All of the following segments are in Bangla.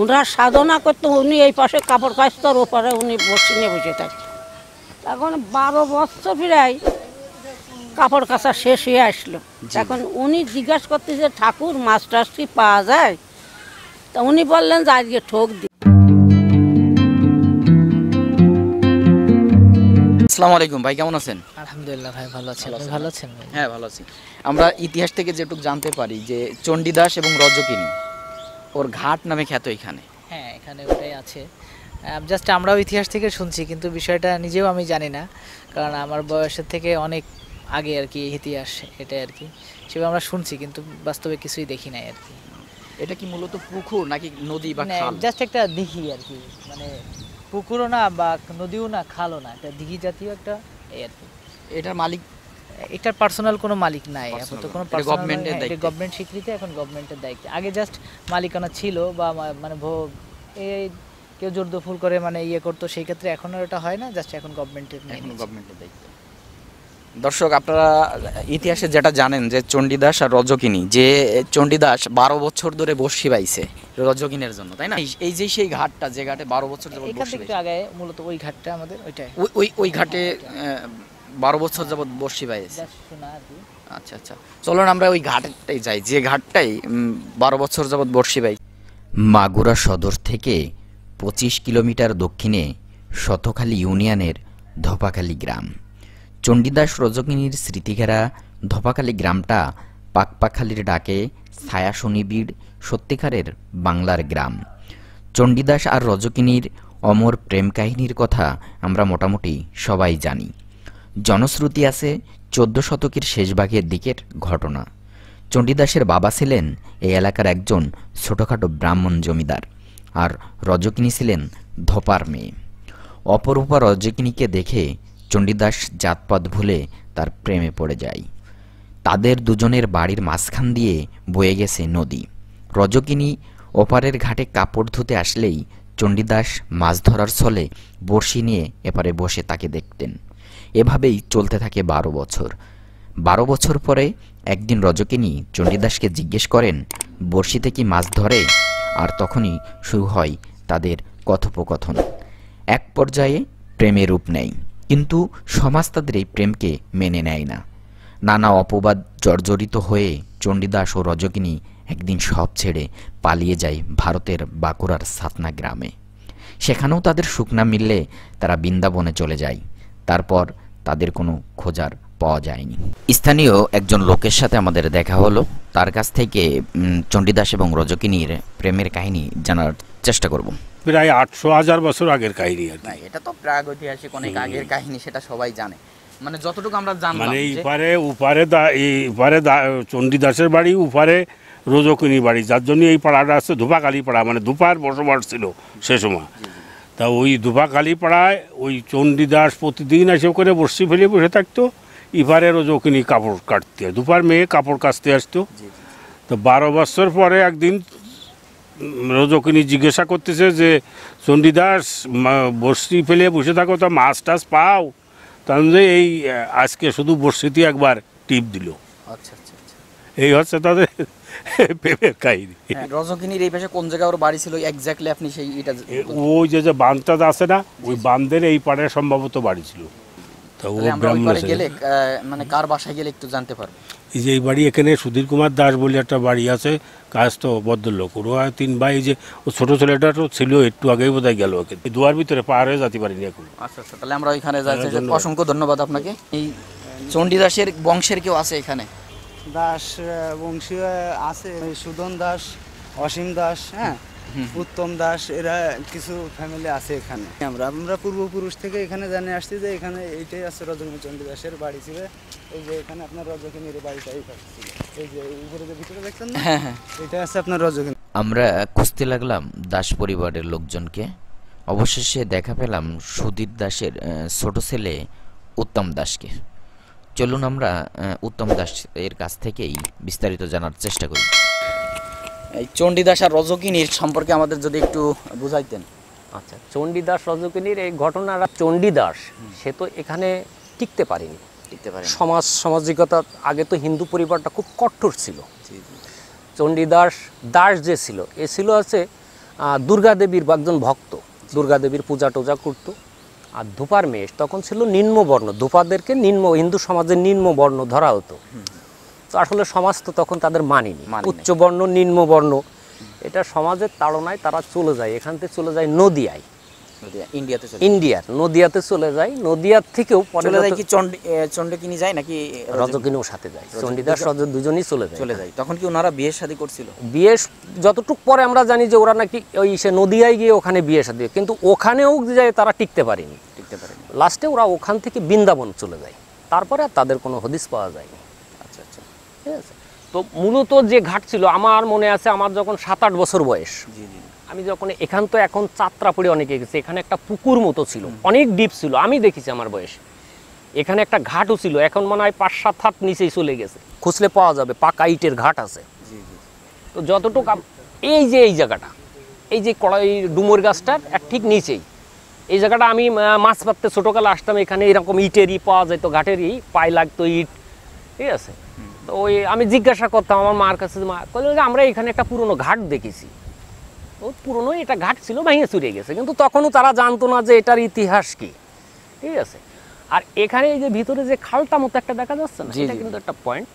ওনারা সাধনা করতো উনি এই পাশে কাপড় কাচতার ওপরে উনি বসে নিয়ে বসে থাকে এখন বারো বছর ফিরাই কাপড় কাঁচা শেষ হয়ে আসলো এখন উনি জিজ্ঞাসা করতে যে ঠাকুর মাছ কি পাওয়া যায় তা উনি বললেন যে আজকে ঠোক দি আসসালামু আলাইকুম ভাই কেমন আছেন আলহামদুলিল্লাহ ভাই ভালো আছেন ভালো আছেন হ্যাঁ ভালো আছি আমরা ইতিহাস থেকে যেটুকু জানতে পারি যে চণ্ডীদাস এবং রজকিনী ওর ঘাট নামে খ্যাত এখানে হ্যাঁ এখানে ওটাই আছে জাস্ট আমরাও ইতিহাস থেকে শুনছি কিন্তু বিষয়টা নিজেও আমি জানি না কারণ আমার বয়সের থেকে অনেক আগে আর কি ইতিহাস এটা আর কি সেভাবে আমরা শুনছি কিন্তু বাস্তবে কিছুই দেখি নাই আর কি এটা কি মূলত পুকুর নাকি নদী বা খাল জাস্ট একটা দিঘি আর কি মানে পুকুরও না বা নদীও না খালও না একটা দিঘি জাতীয় একটা এই আর কি এটার মালিক এটার পার্সোনাল কোনো মালিক নাই এখন তো কোনো গভর্নমেন্টের দায়িত্ব গভর্নমেন্ট স্বীকৃতি এখন গভর্নমেন্টের দায়িত্ব আগে জাস্ট মালিকানা ছিল বা মানে ভোগ এই কেউ জোরদফুল করে মানে ইয়ে করতো সেই ক্ষেত্রে এখন আর ওটা হয় না জাস্ট এখন গভর্নমেন্টের এখন গভর্নমেন্টের দায়িত্ব দর্শক আপনারা ইতিহাসে যেটা জানেন যে চণ্ডীদাস আর রজকিনী যে চণ্ডীদাস বারো বছর ধরে বসি বাইছে রজকিনের জন্য তাই না এই যে সেই ঘাটটা যে ঘাটে বারো বছর ধরে আগে মূলত ওই ঘাটটা আমাদের ওইটাই ওই ওই ঘাটে বারো বছর যাবৎ বসি ভাই আচ্ছা আচ্ছা চলুন আমরা ওই ঘাটটাই যাই যে ঘাটটাই বারো বছর যাবৎ বসি ভাই মাগুরা সদর থেকে পঁচিশ কিলোমিটার দক্ষিণে শতখালী ইউনিয়নের ধপাখালী গ্রাম চণ্ডীদাস রজকিনীর স্মৃতিঘেরা ধপাখালী গ্রামটা পাকপাখালির ডাকে ছায়া সুনিবিড় সত্যিকারের বাংলার গ্রাম চণ্ডীদাস আর রজকিনীর অমর প্রেম কাহিনীর কথা আমরা মোটামুটি সবাই জানি জনশ্রুতি আছে চোদ্দ শতকের শেষভাগের দিকের ঘটনা চণ্ডীদাসের বাবা ছিলেন এই এলাকার একজন ছোটোখাটো ব্রাহ্মণ জমিদার আর রজকিনী ছিলেন ধোপার মেয়ে অপরূপা রজকিনীকে দেখে চণ্ডীদাস জাতপাত ভুলে তার প্রেমে পড়ে যায় তাদের দুজনের বাড়ির মাঝখান দিয়ে বয়ে গেছে নদী রজকিনী ওপারের ঘাটে কাপড় ধুতে আসলেই চণ্ডীদাস মাছ ধরার ছলে বর্ষি নিয়ে এপারে বসে তাকে দেখতেন এভাবেই চলতে থাকে বারো বছর বারো বছর পরে একদিন রজকিনী চণ্ডীদাসকে জিজ্ঞেস করেন বড়শিতে কি মাছ ধরে আর তখনই শুরু হয় তাদের কথোপকথন এক পর্যায়ে প্রেমে রূপ নেয় কিন্তু সমাজ তাদের এই প্রেমকে মেনে নেয় না নানা অপবাদ জর্জরিত হয়ে চণ্ডীদাস ও রজকিনী একদিন সব ছেড়ে পালিয়ে যায় ভারতের বাঁকুড়ার সাতনা গ্রামে সেখানেও তাদের সুখনা মিললে তারা বৃন্দাবনে চলে যায় তারপর তাদের কোনো খোঁজার পাওয়া যায়নি স্থানীয় একজন লোকের সাথে আমাদের দেখা হলো তার কাছ থেকে চণ্ডীদাস এবং রজকিনীর প্রেমের কাহিনী জানার চেষ্টা করব প্রায় আটশো হাজার বছর আগের কাহিনী না এটা তো ঐতিহাসিক অনেক আগের কাহিনী সেটা সবাই জানে মানে যতটুকু আমরা জানি মানে ইপারে উপারে এই দা চণ্ডীদাসের বাড়ি উপারে রোজকিনী বাড়ি যার জন্য এই পাড়াটা আছে ধুপাকালী পাড়া মানে দুপার বসবাস ছিল সে সময় তা ওই দুবা পাড়ায় ওই চণ্ডীদাস প্রতিদিন এসে করে বর্ষি ফেলে বসে থাকতো ও যৌকিনি কাপড় কাটতে দুপার মেয়ে কাপড় কাচতে আসতো তো বারো বছর পরে একদিন রোজকিনী জিজ্ঞাসা করতেছে যে চণ্ডীদাস বর্ষি ফেলে বসে থাকো তো মাছ টাছ পাও তখন যে এই আজকে শুধু বর্ষিতে একবার টিপ দিল আচ্ছা, আচ্ছা আচ্ছা এই হচ্ছে তাদের কাহিনী হ্যাঁ, রজকিনীর এই পাশে কোন জায়গায় ওর বাড়ি ছিল এক্স্যাক্টলি আপনি সেই এটা ওই যে যে বাঁধটা আছে না ওই বাঁধের এই পাড়ে সম্ভবত বাড়ি ছিল তা ও গেলে মানে কার বাসায় গেলে একটু জানতে পারবো এই যে এই বাড়ি এখানে সুধীর কুমার দাস বলে একটা বাড়ি আছে কাজ তো ভদ্রলোক ওর তিন ভাই যে ও ছোটো ছেলেটা তো ছিল একটু আগেই বোধহয় গেল ওকে দুয়ার ভিতরে পার হয়ে যেতে পারিনি এখন আচ্ছা আচ্ছা তাহলে আমরা ওইখানে যাচ্ছি অসংখ্য ধন্যবাদ আপনাকে এই চণ্ডীদাসের বংশের কেউ আছে এখানে দাস বংশীয় আছে সুদন দাস অসীম দাস হ্যাঁ উত্তম দাস এরা কিছু ফ্যামিলি আছে এখানে আমরা আমরা পূর্বপুরুষ থেকে এখানে জানে আসছি যে এখানে এইটাই আছে রজনীচন্দ্র দাসের বাড়ি ছিল এই যে এখানে আপনার রজকিনীর বাড়িটাই থাকছিল এই যে উপরে যে ভিতরে দেখছেন না হ্যাঁ, হ্যাঁ। এটা আছে আপনার রজকিনী আমরা খুঁজতে লাগলাম দাস পরিবারের লোকজনকে অবশেষে দেখা পেলাম সুদীপ দাসের ছোট ছেলে উত্তম দাসকে চলুন আমরা উত্তম দাস এর কাছ থেকেই বিস্তারিত জানার চেষ্টা করি এই চণ্ডীদাস আর রজকিনীর সম্পর্কে আমাদের যদি একটু বুঝাইতেন আচ্ছা চণ্ডীদাস রজকিনীর এই ঘটনাটা চণ্ডীদাস সে তো এখানে টিকতে পারেনি টিকতে পারে সমাজ সামাজিকতা আগে তো হিন্দু পরিবারটা খুব কঠোর ছিল চণ্ডীদাস দাস যে ছিল এ ছিল আছে দুর্গাদেবীর বা একজন ভক্ত দুর্গাদেবীর পূজা টোজা করতো আর ধূপার মেষ তখন ছিল নিম্নবর্ণ ধূপাদেরকে নিম্ন হিন্দু সমাজের নিম্ন বর্ণ ধরা হতো তো আসলে সমাজ তো তখন তাদের মানিনি উচ্চবর্ণ নিম্নবর্ণ এটা সমাজের তাড়নায় তারা চলে যায় এখান থেকে চলে যায় আয় ইন্ডিয়ার নদিয়াতে চলে যায় নদিয়ার থেকেও চলে যায় কি চন্ডকিনী যায় নাকি রজকিনীও সাথে যায় চলে যায় চলে যায় তখন কি ওনারা বিয়ে শাদী করছিল বিয়ে যতটুক পরে আমরা জানি যে ওরা নাকি ওই সে নদিয়ায় গিয়ে ওখানে বিয়ে শাদী কিন্তু ওখানেও তারা টিকতে পারেনি টিকতে পারেনি লাস্টে ওরা ওখান থেকে বৃন্দাবন চলে যায় তারপরে আর তাদের কোনো হদিস পাওয়া যায়নি আচ্ছা আচ্ছা ঠিক আছে তো মূলত যে ঘাট ছিল আমার মনে আছে আমার যখন সাত আট বছর বয়স জি জি আমি যখন এখান তো এখন চাত্রাপুরে অনেকে গেছে এখানে একটা পুকুর মতো ছিল অনেক ডিপ ছিল আমি দেখেছি আমার বয়সে এখানে একটা ঘাটও ছিল এখন মনে হয় পাঁচ সাত হাত নিচেই চলে গেছে খুঁজলে পাওয়া যাবে পাকা ইটের ঘাট আছে তো যতটুকু এই যে এই জায়গাটা এই যে কড়াই ডুমোর গাছটার এক ঠিক নিচেই এই জায়গাটা আমি মাছ পাততে ছোটোকালে আসতাম এখানে এরকম ইটেরই পাওয়া যেত ঘাটেরই পায়ে লাগতো ইট ঠিক আছে তো ওই আমি জিজ্ঞাসা করতাম আমার মার কাছে মা আমরা এখানে একটা পুরনো ঘাট দেখেছি পুরনো এটা ঘাট ছিল ভেঙে চুরিয়ে গেছে কিন্তু তখনও তারা জানতো না যে এটার ইতিহাস কি ঠিক আছে আর এখানে এই যে ভিতরে যে খালটা মতো একটা দেখা যাচ্ছে না এটা কিন্তু একটা পয়েন্ট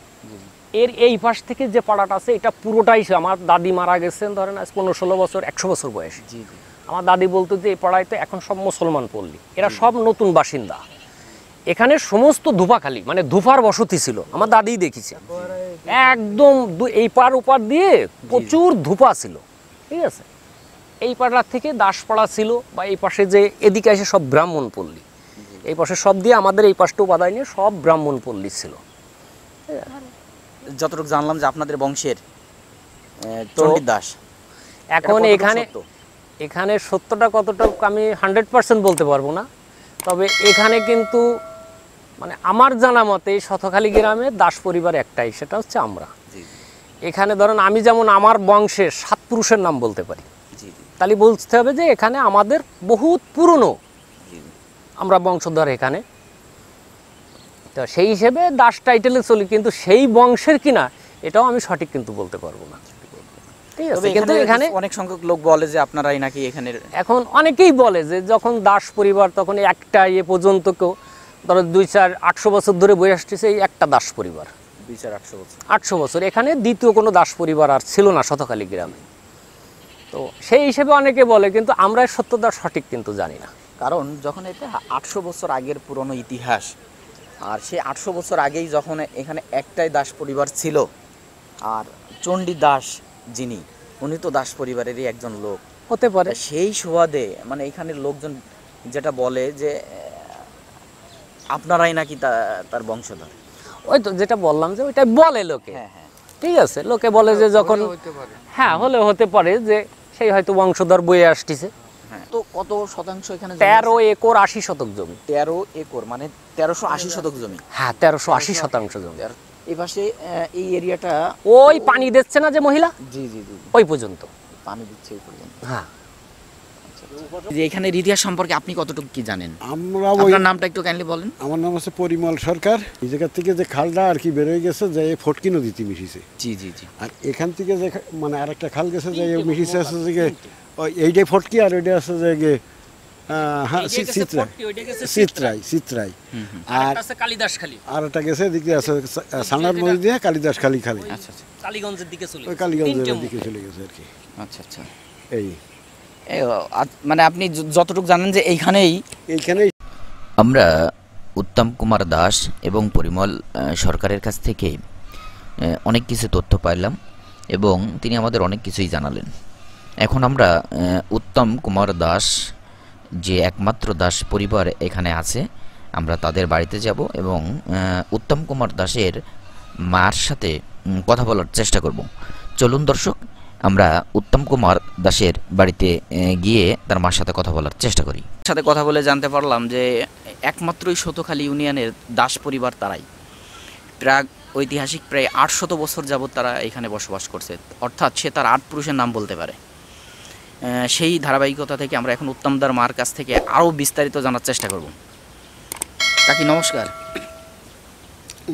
এর এই পাশ থেকে যে পাড়াটা আছে এটা পুরোটাই আমার দাদি মারা গেছেন ধরেন আজ পনেরো ষোলো বছর একশো বছর বয়স আমার দাদি বলতো যে এই পাড়ায় তো এখন সব মুসলমান পল্লী এরা সব নতুন বাসিন্দা এখানে সমস্ত ধুপাখালি মানে ধূপার বসতি ছিল আমার দাদি দেখেছে একদম এই পার ওপার দিয়ে প্রচুর ধূপা ছিল ঠিক আছে এই পাড়া থেকে দাসপাড়া ছিল বা এই পাশে যে এদিকে এসে সব ব্রাহ্মণ পল্লী এই পাশে সব দিয়ে আমাদের এই পাশটাও বাদায় নিয়ে সব ব্রাহ্মণ পল্লী ছিল যতটুকু জানলাম যে আপনাদের বংশের দাস এখন এখানে এখানে সত্যটা কতটা আমি হান্ড্রেড পার্সেন্ট বলতে পারবো না তবে এখানে কিন্তু মানে আমার জানা মতে শতখালী গ্রামে দাস পরিবার একটাই সেটা হচ্ছে আমরা এখানে ধরেন আমি যেমন আমার বংশের সাত পুরুষের নাম বলতে পারি তাহলে বলতে হবে যে এখানে আমাদের বহুত পুরনো আমরা বংশধর এখানে তো সেই হিসেবে দাস টাইটেলে চলি কিন্তু সেই বংশের কিনা এটাও আমি সঠিক কিন্তু বলতে পারবো না কিন্তু এখানে অনেক সংখ্যক লোক বলে যে আপনারাই নাকি এখানে এখন অনেকেই বলে যে যখন দাস পরিবার তখন একটা এ পর্যন্ত কেউ ধরো দুই চার আটশো বছর ধরে বয়ে আসতেছে এই একটা দাস পরিবার দুই চার আটশো বছর আটশো বছর এখানে দ্বিতীয় কোনো দাস পরিবার আর ছিল না শতকালী গ্রামে তো সেই হিসেবে অনেকে বলে কিন্তু আমরা সত্যতা সঠিক কিন্তু জানি না কারণ যখন এটা আটশো বছর আগের পুরনো ইতিহাস আর সেই আটশো বছর আগেই যখন এখানে একটাই দাস পরিবার ছিল আর চণ্ডী দাস যিনি উনি তো দাস পরিবারেরই একজন লোক হতে পারে সেই সুবাদে মানে এখানের লোকজন যেটা বলে যে আপনারাই নাকি তার বংশধর ওই তো যেটা বললাম যে ওইটা বলে লোকে হ্যাঁ, হ্যাঁ। ঠিক আছে লোকে বলে হ্যাঁ, যে যখন হ্যাঁ হলে হতে পারে যে সেই হয়তো বংশধর বয়ে আসতেছে হ্যাঁ। তো কত শতাংশ এখানে তেরো একর আশি শতক জমি তেরো একর মানে তেরোশো আশি শতক জমি হ্যাঁ তেরোশো আশি শতাংশ জমি পাশে এই এরিয়াটা ওই পানি দিচ্ছে না যে মহিলা জি জি জি ওই পর্যন্ত পানি দিচ্ছে ওই পর্যন্ত হ্যাঁ যে এখানের সম্পর্কে আপনি কতটুকু কি জানেন আমরা আপনার নামটা একটু কাইন্ডলি বলেন আমার নাম হচ্ছে পরিমল সরকার এই জায়গা থেকে যে খালটা আর কি বেরোয় গেছে যে ফটকি নদীতে মিশিছে জি জি জি আর এখান থেকে যে মানে খাল গেছে যে মিশিছে আছে যে এইটাই ফটকি আর ওইটা আছে যে দিয়ে কালিদাস খালি খালি আচ্ছা, আচ্ছা। কালীগঞ্জের দিকে চলে দিকে চলে গেছে আর কি আচ্ছা আচ্ছা এই মানে আপনি যতটুকু জানেন যে এইখানেই এইখানেই আমরা উত্তম কুমার দাস এবং পরিমল সরকারের কাছ থেকে অনেক কিছু তথ্য পাইলাম এবং তিনি আমাদের অনেক কিছুই জানালেন এখন আমরা উত্তম কুমার দাস যে একমাত্র দাস পরিবার এখানে আছে আমরা তাদের বাড়িতে যাব এবং উত্তম কুমার দাসের মার সাথে কথা বলার চেষ্টা করব চলুন দর্শক আমরা উত্তম কুমার দাসের বাড়িতে গিয়ে তার মার সাথে কথা বলার চেষ্টা করি সাথে কথা বলে জানতে পারলাম যে একমাত্রই শতখালী ইউনিয়নের দাস পরিবার তারাই প্রাগ ঐতিহাসিক প্রায় আটশত বছর যাবৎ তারা এখানে বসবাস করছে অর্থাৎ সে তার আট পুরুষের নাম বলতে পারে সেই ধারাবাহিকতা থেকে আমরা এখন উত্তমদার মার কাছ থেকে আরও বিস্তারিত জানার চেষ্টা করব কাকি নমস্কার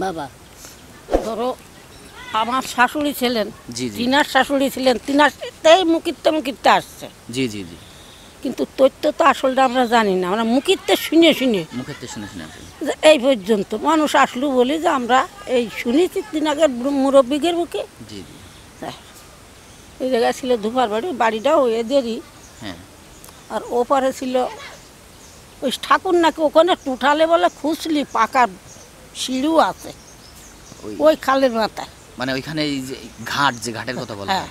বাবা ধরো আমার শাশুড়ি ছিলেন জি তিনার শাশুড়ি ছিলেন তিনার তাই মুকিত্তে মুকিত্তে আসছে জি জি জি কিন্তু তথ্য তো আসলটা আমরা জানি না আমরা মুকিত্তে শুনে শুনে মুকিত্তে শুনে শুনে এই পর্যন্ত মানুষ আসলো বলি যে আমরা এই শুনেছি তিন আগের মুরব্বীগের মুখে জি জি হ্যাঁ। এই জায়গায় ছিল ধুপার বাড়ি বাড়িটাও এদেরই হ্যাঁ আর ওপারে ছিল ওই ঠাকুর নাকি ওখানে টুঠালে বলে খুঁজলি পাকার সিঁড়িও আছে ওই খালের মাথায় মানে ওইখানে এই যে ঘাট যে ঘাটের কথা বলা হ্যাঁ।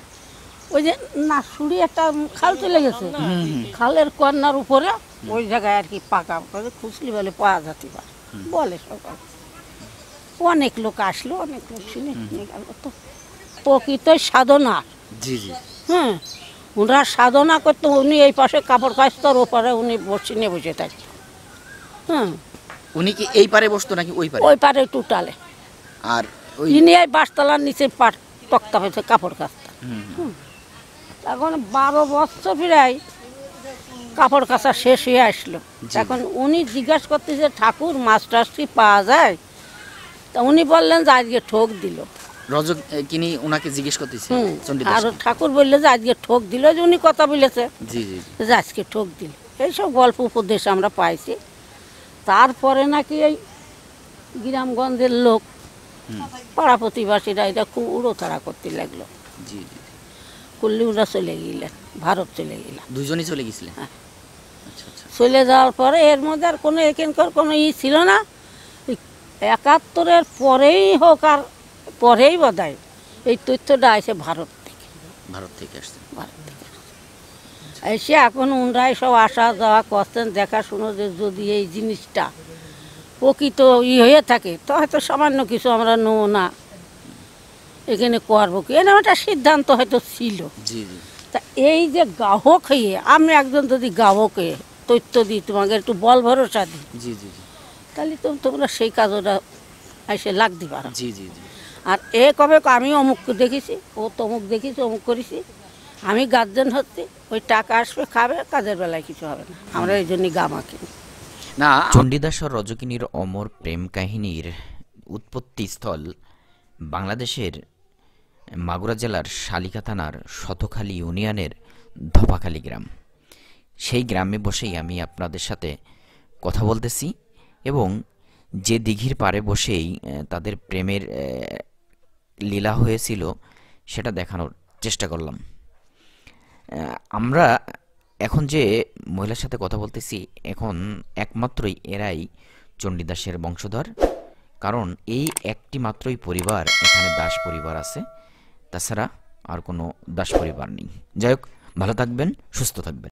ওই যে না শুড়ি একটা খাল চলে গেছে খালের কর্নার উপরে ওই জায়গায় আর কি পাকা করে খুশলি বলে পাওয়া যাতে বলে সকাল অনেক লোক আসলো অনেক লোক শুনে গেল তো প্রকৃত সাধনা জি জি হ্যাঁ ওনারা সাধনা করতো উনি এই পাশে কাপড় কাচতার ওপারে উনি বসে নিয়ে বসে থাকতো হ্যাঁ উনি কি এই পারে বসতো নাকি ওই পারে ওই পারে টুটালে আর ইনি এই বাসতলার নিচে পাট তক্তা হয়েছে কাপড় কাচতা এখন বারো বছর প্রায় কাপড় কাচা শেষ হয়ে আসলো এখন উনি জিজ্ঞাসা করতেছে ঠাকুর মাছ টাছ কি পাওয়া যায় তা উনি বললেন যে আজকে ঠোক দিল রজক কিনি ওনাকে জিজ্ঞেস করতেছে আর ঠাকুর বললে যে আজকে ঠোক দিল যে উনি কথা বলেছে জি জি যে আজকে ঠোক দিল এইসব গল্প উপদেশ আমরা পাইছি তারপরে নাকি এই গ্রামগঞ্জের লোক পাড়া প্রতিবাসীরা এটা খুব উড়োতাড়া করতে লাগলো জি জি করলে ওরা চলে গেলেন ভারত চলে গেলাম দুজনই চলে গেছিলেন হ্যাঁ আচ্ছা, আচ্ছা। চলে যাওয়ার পরে এর মধ্যে আর কোনো এখানকার কোনো ই ছিল না একাত্তরের পরেই হোক আর পরেই বোধহয় এই তথ্যটা আসে ভারত থেকে ভারত থেকে আসছে ভারত থেকে এসে এখন উনরাই সব আসা যাওয়া করছেন দেখাশুনো যে যদি এই জিনিসটা প্রকৃত ই হয়ে থাকে তো হয়তো সামান্য কিছু আমরা নো না এখানে করবো কি এনে একটা সিদ্ধান্ত হয়তো ছিল তা এই যে গ্রাহক হয়ে আমি একজন যদি গ্রাহকে তথ্য দিই তোমাকে একটু বল ভরসা দিই জি জি তাহলে তো তোমরা সেই কাজ ওটা এসে লাগতে পারো জি জি জি আর এ কবে আমি অমুক দেখেছি ও তমুক দেখেছি অমুক করেছি আমি গার্জেন হচ্ছি ওই টাকা আসবে খাবে কাজের বেলায় কিছু হবে না আমরা এই জন্যই গামা কিনি চণ্ডীদাস ও রজকিনীর অমর প্রেম কাহিনীর উৎপত্তিস্থল বাংলাদেশের মাগুরা জেলার শালিকা থানার শতখালী ইউনিয়নের ধপাখালী গ্রাম সেই গ্রামে বসেই আমি আপনাদের সাথে কথা বলতেছি এবং যে দিঘির পাড়ে বসেই তাদের প্রেমের লীলা হয়েছিল সেটা দেখানোর চেষ্টা করলাম আমরা এখন যে মহিলার সাথে কথা বলতেছি এখন একমাত্রই এরাই চণ্ডীদাসের বংশধর কারণ এই একটি মাত্রই পরিবার এখানে দাস পরিবার আছে তাছাড়া আর কোনো দাস পরিবার নেই যাই হোক ভালো থাকবেন সুস্থ থাকবেন